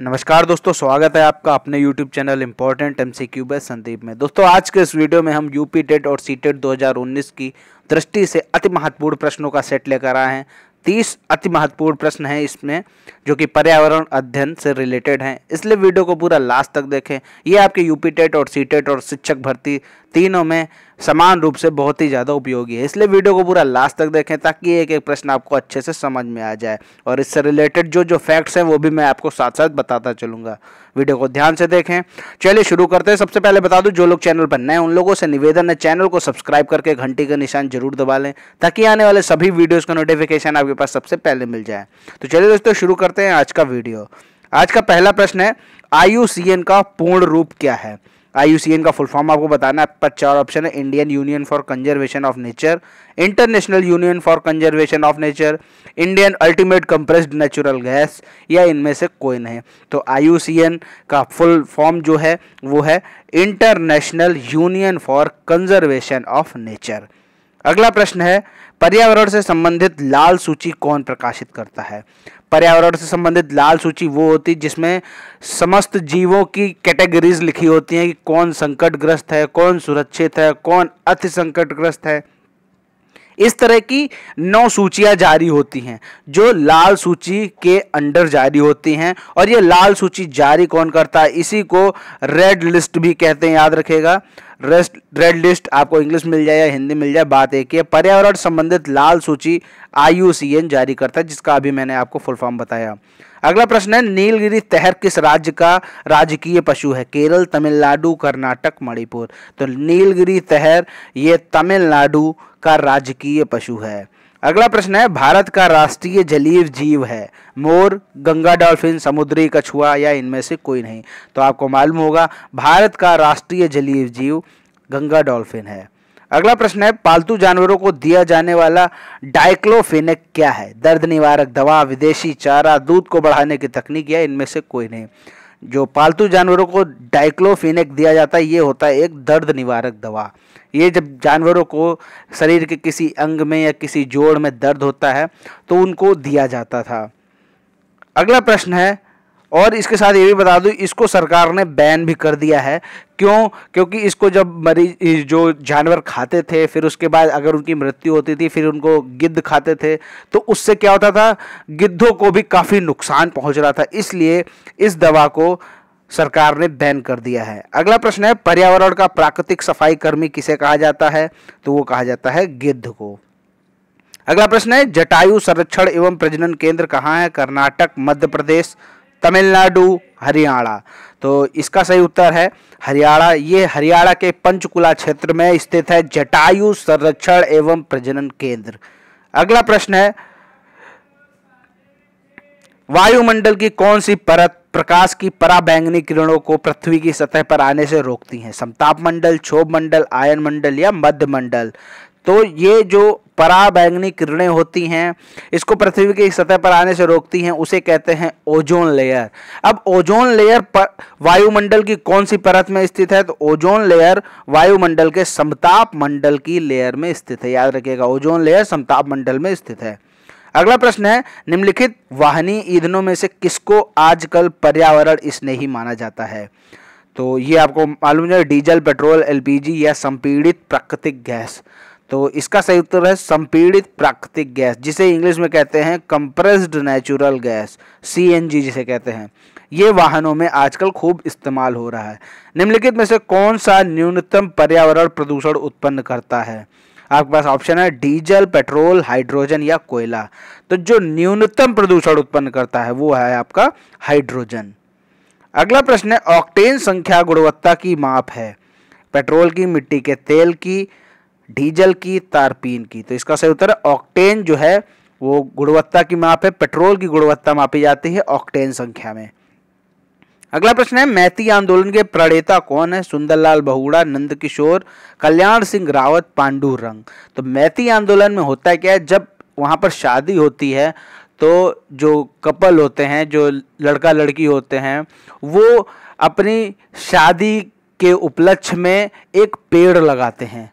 नमस्कार दोस्तों स्वागत है आपका अपने YouTube channel important M C cube Sandeep में दोस्तों आज के इस वीडियो में हम यूपी टेट और सी टेट 2019 की दृष्टि से अति महत्वपूर्ण प्रश्नों का सेट लेकर आए हैं तीस अति महत्वपूर्ण प्रश्न हैं इसमें जो कि पर्यावरण अध्ययन से रिलेटेड हैं इसलिए वीडियो को पूरा लास्ट तक देखें ये आपके यूपी टेट और सी टेट और शिक्षक भर्ती तीनों में समान रूप से बहुत ही ज़्यादा उपयोगी है इसलिए वीडियो को पूरा लास्ट तक देखें ताकि एक एक प्रश्न आपको अच्छे से समझ में आ जाए और इससे रिलेटेड जो जो फैक्ट्स हैं वो भी मैं आपको साथ साथ बताता चलूँगा वीडियो को ध्यान से देखें चलिए शुरू करते हैं सबसे पहले बता दूँ जो लोग चैनल पर नए उन लोगों से निवेदन है चैनल को सब्सक्राइब करके घंटी का निशान जरूर दबा लें ताकि आने वाले सभी वीडियोज़ का नोटिफिकेशन आपके पास सबसे पहले मिल जाए तो चलिए दोस्तों शुरू करते हैं आज का वीडियो आज का पहला प्रश्न है आई का पूर्ण रूप क्या है आई का फुल फॉर्म आपको बताना है पर चार ऑप्शन है Indian union for conservation of nature international union for conservation of nature Indian ultimate compressed natural gas या इनमें से कोई नहीं तो आई का फुल फॉर्म जो है वो है international union for conservation of nature अगला प्रश्न है पर्यावरण से संबंधित लाल सूची कौन प्रकाशित करता है पर्यावरण से संबंधित लाल सूची वो होती है जिसमें समस्त जीवों की कैटेगरीज लिखी होती हैं कि कौन संकटग्रस्त है कौन सुरक्षित है कौन अति संकटग्रस्त है इस तरह की नौ सूचियां जारी होती हैं जो लाल सूची के अंडर जारी होती हैं और ये लाल सूची जारी कौन करता है इसी को रेड लिस्ट भी कहते हैं याद रखेगा रेड लिस्ट आपको इंग्लिश मिल जाए या हिंदी मिल जाए बात एक ही है पर्यावरण संबंधित लाल सूची आई जारी करता है जिसका अभी मैंने आपको फुल फॉर्म बताया अगला प्रश्न है नीलगिरी तहर किस राज्य का राजकीय पशु है केरल तमिलनाडु कर्नाटक मणिपुर तो नीलगिरी तहर ये तमिलनाडु का राजकीय पशु है अगला प्रश्न है भारत का राष्ट्रीय जलीय जीव है मोर गंगा डॉल्फिन समुद्री कछुआ या इनमें से कोई नहीं तो आपको मालूम होगा भारत का राष्ट्रीय जलीय जीव गंगा डॉल्फिन है अगला प्रश्न है पालतू जानवरों को दिया जाने वाला डाइक्लोफेनिक क्या है दर्द निवारक दवा विदेशी चारा दूध को बढ़ाने की तकनीक या इनमें से कोई नहीं जो पालतू जानवरों को डाइक्लोफेनिक दिया जाता है ये होता है एक दर्द निवारक दवा ये जब जानवरों को शरीर के किसी अंग में या किसी जोड़ में दर्द होता है तो उनको दिया जाता था अगला प्रश्न है और इसके साथ ये भी बता दूं इसको सरकार ने बैन भी कर दिया है क्यों क्योंकि इसको जब मरीज जो जानवर खाते थे फिर उसके बाद अगर उनकी मृत्यु होती थी फिर उनको गिद्ध खाते थे तो उससे क्या होता था गिद्धों को भी काफ़ी नुकसान पहुंच रहा था इसलिए इस दवा को सरकार ने बैन कर दिया है अगला प्रश्न है पर्यावरण का प्राकृतिक सफाई कर्मी किसे कहा जाता है तो वो कहा जाता है गिद्ध को अगला प्रश्न है जटायु संरक्षण एवं प्रजनन केंद्र कहाँ है कर्नाटक मध्य प्रदेश तमिलनाडु हरियाणा तो इसका सही उत्तर है हरियाणा ये हरियाणा के पंचकुला क्षेत्र में स्थित है जटायु संरक्षण एवं प्रजनन केंद्र अगला प्रश्न है वायुमंडल की कौन सी परत प्रकाश की पराबैंगनी किरणों को पृथ्वी की सतह पर आने से रोकती हैं समताप मंडल क्षोभ मंडल आयन मंडल या मध्य मंडल तो ये जो पराबैंगनी किरणें होती हैं इसको पृथ्वी की सतह पर आने से रोकती हैं उसे कहते हैं ओजोन लेयर अब ओजोन लेयर पर वायुमंडल की कौन सी परत में स्थित है तो ओजोन लेयर वायुमंडल के समताप मंडल की लेयर में स्थित है याद रखिएगा ओजोन लेयर समताप मंडल में स्थित है अगला प्रश्न है निम्नलिखित वाहनी ईंधनों में से किसको आजकल पर्यावरण स्नेही माना जाता है तो ये आपको मालूम है डीजल पेट्रोल एलपीजी या संपीड़ित प्राकृतिक गैस तो इसका सही उत्तर है संपीड़ित प्राकृतिक गैस जिसे इंग्लिश में कहते हैं कंप्रेस्ड नेचुरल गैस सीएनजी जिसे कहते हैं ये वाहनों में आजकल खूब इस्तेमाल हो रहा है निम्नलिखित में से कौन सा न्यूनतम पर्यावरण प्रदूषण उत्पन्न करता है आपके पास ऑप्शन है डीजल पेट्रोल हाइड्रोजन या कोयला तो जो न्यूनतम प्रदूषण उत्पन्न करता है वो है आपका हाइड्रोजन अगला प्रश्न है ऑक्टेन संख्या गुणवत्ता की माप है पेट्रोल की मिट्टी के तेल की डीजल की तारपीन की तो इसका सही उत्तर है ऑक्टेन जो है वो गुणवत्ता की माप है पेट्रोल की गुणवत्ता मापी जाती है ऑक्टेन संख्या में अगला प्रश्न है मैथी आंदोलन के प्रणेता कौन है सुंदरलाल बहुड़ा नंद किशोर कल्याण सिंह रावत पांडू रंग तो मैथी आंदोलन में होता है क्या है जब वहाँ पर शादी होती है तो जो कपल होते हैं जो लड़का लड़की होते हैं वो अपनी शादी के उपलक्ष्य में एक पेड़ लगाते हैं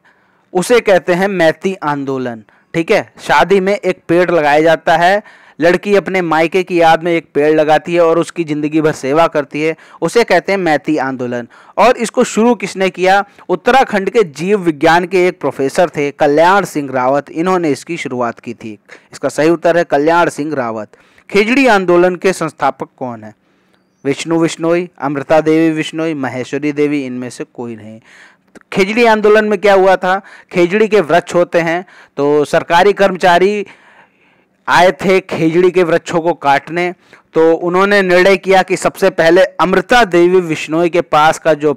उसे कहते हैं मैथी आंदोलन ठीक है शादी में एक पेड़ लगाया जाता है लड़की अपने मायके की याद में एक पेड़ लगाती है और उसकी ज़िंदगी भर सेवा करती है उसे कहते हैं मैथी आंदोलन और इसको शुरू किसने किया उत्तराखंड के जीव विज्ञान के एक प्रोफेसर थे कल्याण सिंह रावत इन्होंने इसकी शुरुआत की थी इसका सही उत्तर है कल्याण सिंह रावत खिजड़ी आंदोलन के संस्थापक कौन है विष्णु विष्णोई अमृता देवी विष्णोई महेश्वरी देवी इनमें से कोई नहीं खिजड़ी आंदोलन में क्या हुआ था खिजड़ी के वृक्ष होते हैं तो सरकारी कर्मचारी आए थे खेजड़ी के वृक्षों को काटने तो उन्होंने निर्णय किया कि सबसे पहले अमृता देवी विश्नोई के पास का जो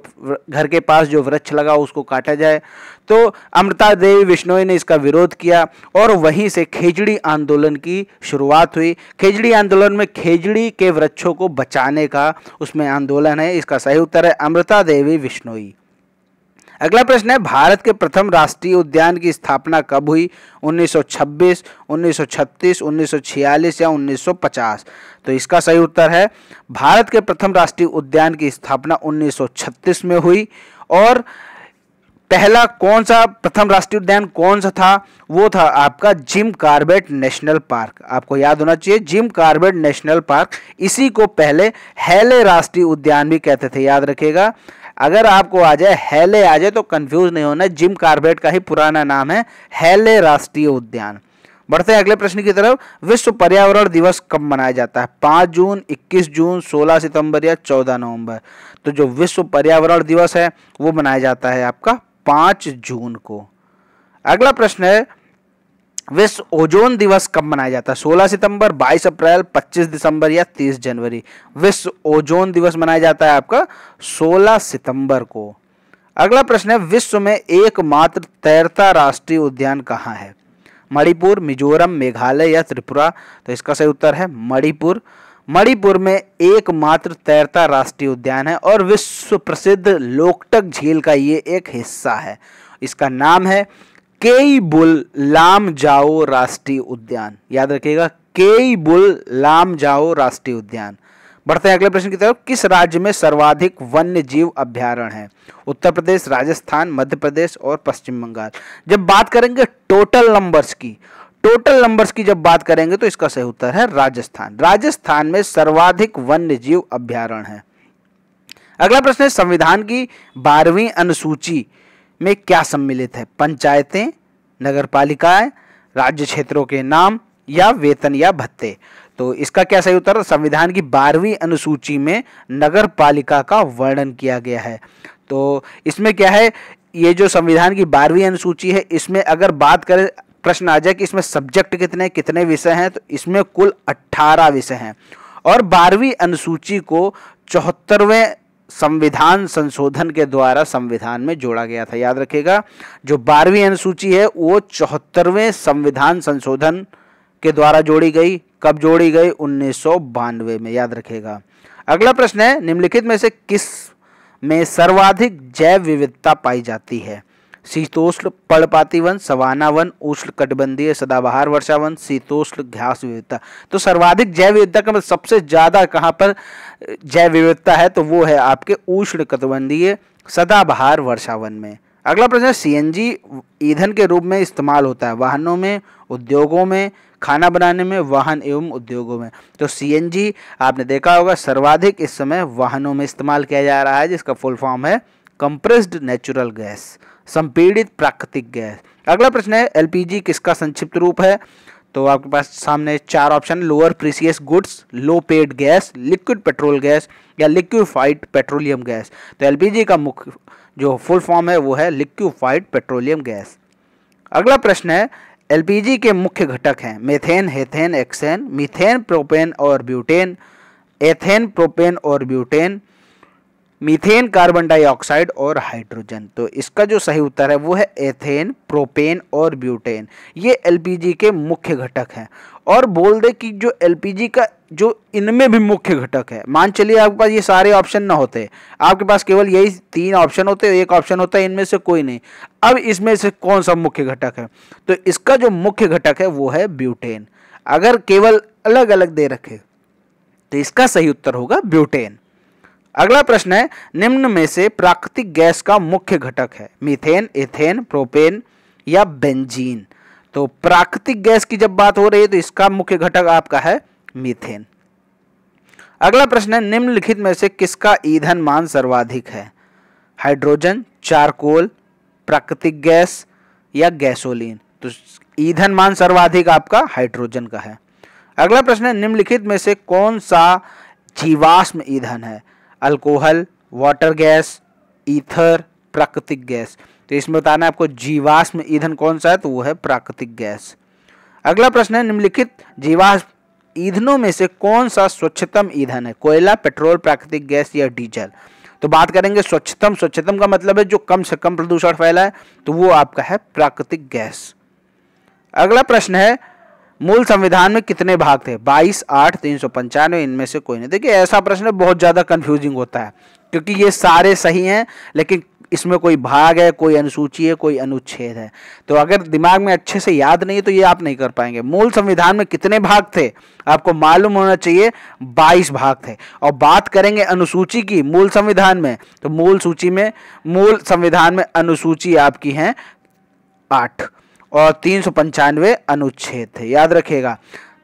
घर के पास जो वृक्ष लगा उसको काटा जाए तो अमृता देवी विश्नोई ने इसका विरोध किया और वहीं से खेजड़ी आंदोलन की शुरुआत हुई खेजड़ी आंदोलन में खेजड़ी के वृक्षों को बचाने का उसमें आंदोलन है इसका सही उत्तर है अमृता देवी विश्नोई अगला प्रश्न है भारत के प्रथम राष्ट्रीय उद्यान की स्थापना कब हुई 1926, 1936, 1946 या 1950 तो इसका सही उत्तर है भारत के प्रथम राष्ट्रीय उद्यान की स्थापना 1936 में हुई और पहला कौन सा प्रथम राष्ट्रीय उद्यान कौन सा था वो था आपका जिम कार्बेट नेशनल पार्क आपको याद होना चाहिए जिम कार्बेट नेशनल पार्क इसी को पहले हेले राष्ट्रीय उद्यान भी कहते थे याद रखेगा अगर आपको आ जाए हैले आ जाए तो कंफ्यूज नहीं होना जिम कार्बेट का ही पुराना नाम है हैले राष्ट्रीय उद्यान बढ़ते हैं अगले प्रश्न की तरफ विश्व पर्यावरण दिवस कब मनाया जाता है पांच जून इक्कीस जून सोलह सितंबर या चौदह नवंबर तो जो विश्व पर्यावरण दिवस है वो मनाया जाता है आपका पांच जून को अगला प्रश्न है विश्व ओजोन दिवस कब मनाया जाता है 16 सितंबर 22 अप्रैल 25 दिसंबर या 30 जनवरी विश्व ओजोन दिवस मनाया जाता है आपका 16 सितंबर को अगला प्रश्न है विश्व में एकमात्र तैरता राष्ट्रीय उद्यान कहाँ है मणिपुर मिजोरम मेघालय या त्रिपुरा तो इसका सही उत्तर है मणिपुर मणिपुर में एकमात्र तैरता राष्ट्रीय उद्यान है और विश्व प्रसिद्ध लोकटक झील का ये एक हिस्सा है इसका नाम है केई बुल लाम जाओ राष्ट्रीय उद्यान याद रखिएगा केई बुल लाम जाओ राष्ट्रीय उद्यान बढ़ते हैं अगले प्रश्न की तरफ किस राज्य में सर्वाधिक वन्य जीव अभ्यारण है उत्तर प्रदेश राजस्थान मध्य प्रदेश और पश्चिम बंगाल जब बात करेंगे टोटल नंबर्स की टोटल नंबर्स की जब बात करेंगे तो इसका सही उत्तर है राजस्थान राजस्थान में सर्वाधिक वन्य जीव अभ्यारण है अगला प्रश्न है संविधान की बारहवीं अनुसूची में क्या सम्मिलित है पंचायतें नगर पालिकाएं राज्य क्षेत्रों के नाम या वेतन या भत्ते तो इसका क्या सही उत्तर संविधान की बारहवीं अनुसूची में नगर पालिका का वर्णन किया गया है तो इसमें क्या है ये जो संविधान की बारहवीं अनुसूची है इसमें अगर बात करें प्रश्न आ जाए कि इसमें सब्जेक्ट कितने कितने विषय हैं तो इसमें कुल अट्ठारह विषय हैं और बारहवीं अनुसूची को चौहत्तरवें संविधान संशोधन के द्वारा संविधान में जोड़ा गया था याद रखेगा जो बारहवीं अनुसूची है वो चौहत्तरवें संविधान संशोधन के द्वारा जोड़ी गई कब जोड़ी गई उन्नीस में याद रखेगा अगला प्रश्न है निम्नलिखित में से किस में सर्वाधिक जैव विविधता पाई जाती है शीतोष्ण पर्णपाती वन सवाना वन उष्ण कटबंधीय सदाबहार वर्षा वन शीतोष्ण घास विविधता तो सर्वाधिक जैव विविधता का मतलब सबसे ज़्यादा कहाँ पर जैव विविधता है तो वो है आपके उष्ण कटबंधीय सदाबहार वर्षा वन में अगला प्रश्न जी ईंधन के रूप में इस्तेमाल होता है वाहनों में उद्योगों में खाना बनाने में वाहन एवं उद्योगों में तो जी आपने देखा होगा सर्वाधिक इस समय वाहनों में इस्तेमाल किया जा रहा है जिसका फुल फॉर्म है कंप्रेस्ड नेचुरल गैस संपीड़ित प्राकृतिक गैस अगला प्रश्न है एलपीजी किसका संक्षिप्त रूप है तो आपके पास सामने चार option lower precious goods low paid gas liquid petrol gas या लिक्विफाइड पेट्रोलियम गैस तो एलपीजी का मुख्य जो फुल फॉर्म है वो है लिक्विफाइड पेट्रोलियम गैस अगला प्रश्न है एलपीजी के मुख्य घटक हैं methane ethane hexane methane propane और ब्यूटेन एथेन प्रोपेन और ब्यूटेन मीथेन कार्बन डाइऑक्साइड और हाइड्रोजन तो इसका जो सही उत्तर है वो है एथेन प्रोपेन और ब्यूटेन ये एलपीजी के मुख्य घटक हैं और बोल दे कि जो एलपीजी का जो इनमें भी मुख्य घटक है मान चलिए आपके पास ये सारे ऑप्शन ना होते आपके पास केवल यही तीन ऑप्शन होते एक ऑप्शन होता है इनमें से कोई नहीं अब इसमें से कौन सा मुख्य घटक है तो इसका जो मुख्य घटक है वो है ब्यूटेन अगर केवल अलग अलग दे रखे तो इसका सही उत्तर होगा ब्यूटेन अगला प्रश्न है निम्न में से प्राकृतिक गैस का मुख्य घटक है मीथेन एथेन प्रोपेन या बेंजीन तो प्राकृतिक गैस की जब बात हो रही है तो इसका मुख्य घटक आपका है मीथेन अगला प्रश्न है निम्नलिखित में से किसका ईंधन मान सर्वाधिक है हाइड्रोजन चारकोल प्राकृतिक गैस या गैसोलीन तो ईंधन मान सर्वाधिक आपका हाइड्रोजन का है अगला प्रश्न है निम्नलिखित में से कौन सा जीवाश्म ईंधन है अल्कोहल वाटर गैस ईथर प्राकृतिक गैस तो इसमें बताना है आपको जीवाश्म ईंधन कौन सा है तो वो है प्राकृतिक गैस अगला प्रश्न है निम्नलिखित जीवाश्म ईंधनों में से कौन सा स्वच्छतम ईंधन है कोयला पेट्रोल प्राकृतिक गैस या डीजल तो बात करेंगे स्वच्छतम स्वच्छतम का मतलब है जो कम से कम प्रदूषण फैला है तो वो आपका है प्राकृतिक गैस अगला प्रश्न है मूल संविधान में कितने भाग थे 22 आठ तीन सौ पंचानवे इनमें से कोई नहीं देखिए ऐसा प्रश्न बहुत ज़्यादा कंफ्यूजिंग होता है क्योंकि ये सारे सही हैं लेकिन इसमें कोई भाग है कोई अनुसूची है कोई अनुच्छेद है तो अगर दिमाग में अच्छे से याद नहीं है तो ये आप नहीं कर पाएंगे मूल संविधान में कितने भाग थे आपको मालूम होना चाहिए 22 भाग थे और बात करेंगे अनुसूची की मूल संविधान में तो मूल सूची में मूल संविधान में अनुसूची आपकी है आठ और तीन सौ पंचानवे अनुच्छेद थे याद रखिएगा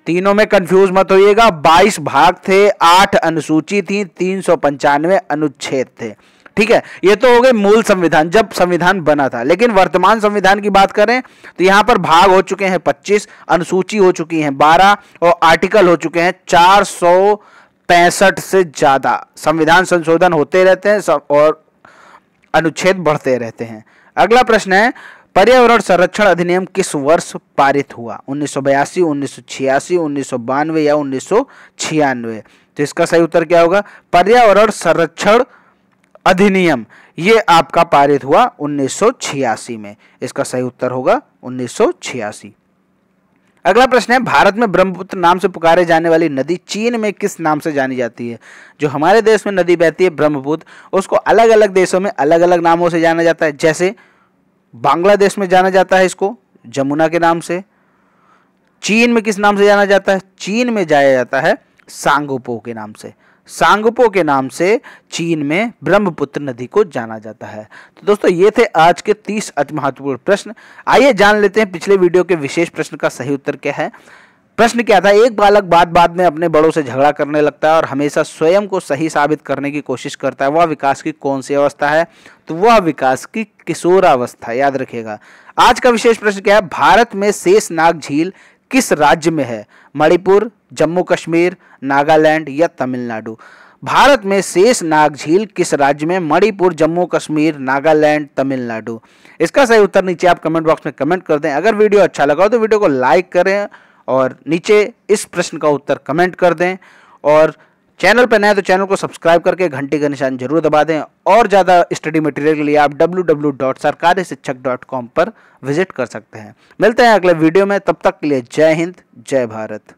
तीनों में कंफ्यूज मत होइएगा बाईस भाग थे आठ अनुसूची थी तीन सौ पंचानवे अनुच्छेद थे ठीक है ये तो हो गए मूल संविधान जब संविधान बना था लेकिन वर्तमान संविधान की बात करें तो यहां पर भाग हो चुके हैं पच्चीस अनुसूची हो चुकी है बारह और आर्टिकल हो चुके हैं चार पैंसठ से ज़्यादा संविधान संशोधन होते रहते हैं और अनुच्छेद बढ़ते रहते हैं अगला प्रश्न है पर्यावरण संरक्षण अधिनियम किस वर्ष पारित हुआ उन्नीस सौ बयासी उन्नीस सौ छियासी उन्नीस सौ बानवे या उन्नीस सौ छियानवे तो इसका सही उत्तर क्या होगा पर्यावरण संरक्षण अधिनियम ये आपका पारित हुआ 1986 में इसका सही उत्तर होगा 1986 अगला प्रश्न है भारत में ब्रह्मपुत्र नाम से पुकारे जाने वाली नदी चीन में किस नाम से जानी जाती है जो हमारे देश में नदी बहती है ब्रह्मपुत्र उसको अलग अलग देशों में अलग अलग नामों से जाना जाता है जैसे बांग्लादेश में जाना जाता है इसको जमुना के नाम से चीन में किस नाम से जाना जाता है चीन में जाया जाता है सांगोपो के नाम से सांगपो के नाम से चीन में ब्रह्मपुत्र नदी को जाना जाता है तो दोस्तों ये थे आज के 30 अति महत्वपूर्ण प्रश्न आइए जान लेते हैं पिछले वीडियो के विशेष प्रश्न का सही उत्तर क्या है प्रश्न क्या था एक बालक बाद बाद में अपने बड़ों से झगड़ा करने लगता है और हमेशा स्वयं को सही साबित करने की कोशिश करता है वह विकास की कौन सी अवस्था है तो वह विकास की किशोरावस्था याद रखिएगा आज का विशेष प्रश्न क्या है भारत में शेषनाग झील किस राज्य में है मणिपुर जम्मू कश्मीर नागालैंड या तमिलनाडु भारत में शेष नाग झील किस राज्य में मणिपुर जम्मू कश्मीर नागालैंड तमिलनाडु इसका सही उत्तर नीचे आप कमेंट बॉक्स में कमेंट कर दें अगर वीडियो अच्छा लगा हो तो वीडियो को लाइक करें और नीचे इस प्रश्न का उत्तर कमेंट कर दें और चैनल पर नए तो चैनल को सब्सक्राइब करके घंटे का निशान जरूर दबा दें और ज़्यादा स्टडी मटेरियल के लिए आप डब्ल्यू पर विजिट कर सकते हैं मिलते हैं अगले वीडियो में तब तक के लिए जय हिंद जय भारत